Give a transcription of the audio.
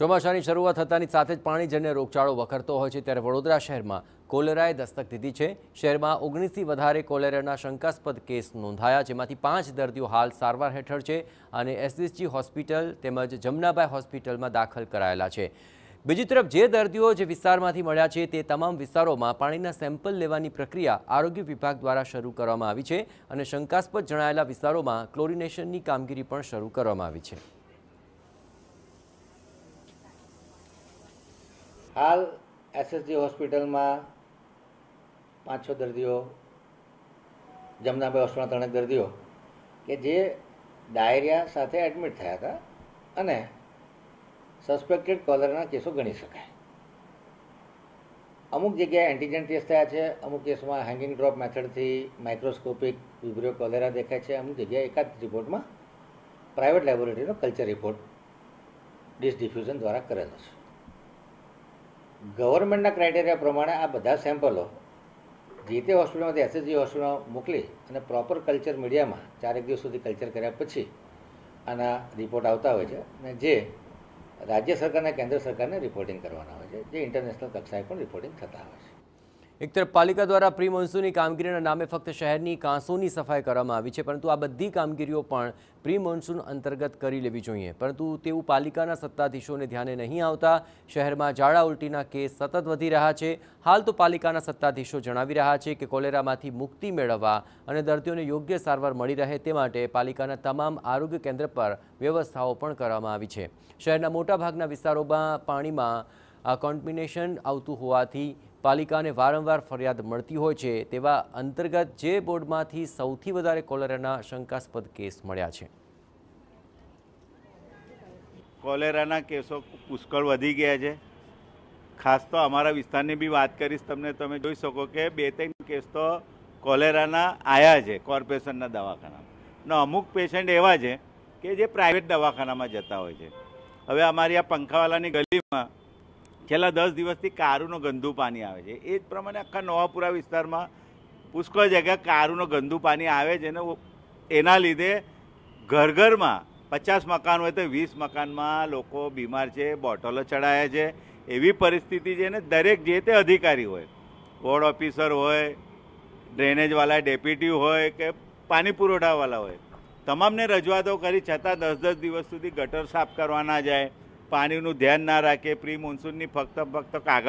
ચોમાસાની શરૂઆત થતાની સાથે જ પાણીજન્ય રોગચાળો વખરતો હોય છે ત્યારે વડોદરા શહેરમાં કોલેરાએ દસ્તક દીધી છે શહેરમાં ઓગણીસથી વધારે કોલેરાના શંકાસ્પદ કેસ નોંધાયા જેમાંથી પાંચ દર્દીઓ હાલ સારવાર હેઠળ છે અને એસએસજી હોસ્પિટલ તેમજ જમનાબાઈ હોસ્પિટલમાં દાખલ કરાયેલા છે બીજી તરફ જે દર્દીઓ જે વિસ્તારમાંથી મળ્યા છે તે તમામ વિસ્તારોમાં પાણીના સેમ્પલ લેવાની પ્રક્રિયા આરોગ્ય વિભાગ દ્વારા શરૂ કરવામાં આવી છે અને શંકાસ્પદ જણાયેલા વિસ્તારોમાં ક્લોરિનેશનની કામગીરી પણ શરૂ કરવામાં આવી છે હાલ એસએસજી હોસ્પિટલમાં પાંચ છ દર્દીઓ જમનાભાઈ હોસ્પિટલના ત્રણેક દર્દીઓ કે જે ડાયરિયા સાથે એડમિટ થયા હતા અને સસ્પેક્ટેડ કોલરના કેસો ગણી શકાય અમુક જગ્યાએ એન્ટીજન ટેસ્ટ થયા છે અમુક કેસમાં હેંગિંગ ડ્રોપ મેથડથી માઇક્રોસ્કોપિક વિબ્રિયો કોલેરા દેખાય છે અમુક જગ્યાએ એકાદ રિપોર્ટમાં પ્રાઇવેટ લેબોરેટરીનો કલ્ચર રિપોર્ટ ડિસ ડિફ્યુઝન દ્વારા કરેલો છે ગવર્મેન્ટના ક્રાઇટેરિયા પ્રમાણે આ બધા સેમ્પલો જે તે હોસ્પિટલમાંથી એસએસજી હોસ્પિટલમાં મોકલી અને પ્રોપર કલ્ચર મીડિયામાં ચારેક દિવસ સુધી કલ્ચર કર્યા પછી આના રિપોર્ટ આવતા હોય છે અને જે રાજ્ય સરકારના કેન્દ્ર સરકારને રિપોર્ટિંગ કરવાના હોય છે જે ઇન્ટરનેશનલ કક્ષાએ પણ રિપોર્ટિંગ થતા હોય છે એક તરફ પાલિકા દ્વારા પ્રી મોન્સૂનની કામગીરીના નામે ફક્ત શહેરની કાંસોની સફાઈ કરવામાં આવી છે પરંતુ આ બધી કામગીરીઓ પણ પ્રી મોન્સૂન અંતર્ગત કરી લેવી જોઈએ પરંતુ તેવું પાલિકાના સત્તાધીશોને ધ્યાને નહીં આવતા શહેરમાં ઝાડા ઉલટીના કેસ સતત વધી રહ્યા છે હાલ તો પાલિકાના સત્તાધીશો જણાવી રહ્યા છે કે કોલેરામાંથી મુક્તિ મેળવવા અને દર્દીઓને યોગ્ય સારવાર મળી રહે તે માટે પાલિકાના તમામ આરોગ્ય કેન્દ્ર પર વ્યવસ્થાઓ પણ કરવામાં આવી છે શહેરના મોટાભાગના વિસ્તારોમાં પાણીમાં કોન્ટમિનેશન આવતું હોવાથી પાલિકાને વારંવાર ફરિયાદ મળતી હોય છે તેવા અંતર્ગત જે બોર્ડમાંથી સૌથી વધારે કોલેરાના શંકાસ્પદ કેસ મળ્યા છે કોલેરાના કેસો પુષ્કળ વધી ગયા છે ખાસ તો અમારા વિસ્તારની બી વાત કરીશ તમને તમે જોઈ શકો કે બે ત્રણ કેસ તો કોલેરાના આયા છે કોર્પોરેશનના દવાખાનામાં ને અમુક પેશન્ટ એવા છે કે જે પ્રાઇવેટ દવાખાનામાં જતા હોય છે હવે અમારી આ પંખાવાલાની ગલીમાં છેલ્લા દસ દિવસથી કારુનો ગંદુ પાણી આવે છે એ જ પ્રમાણે આખા નવાપુરા વિસ્તારમાં પુષ્કળ જગ્યા કારુનો ગંદુ પાણી આવે છે અને એના લીધે ઘર ઘરમાં પચાસ મકાન હોય તો વીસ મકાનમાં લોકો બીમાર છે બોટલો ચડાયા છે એવી પરિસ્થિતિ છે ને દરેક જે તે અધિકારી હોય વોર્ડ ઓફિસર હોય ડ્રેનેજવાળા ડેપ્યુટી હોય કે પાણી પુરવઠાવાળા હોય તમામને રજૂઆતો કરી છતાં દસ દસ દિવસ સુધી ગટર સાફ કરવાના જાય પાણીનું ધ્યાન ના રાખે પ્રી મોન્સૂનની ફક્ત ફક્ત કાગળ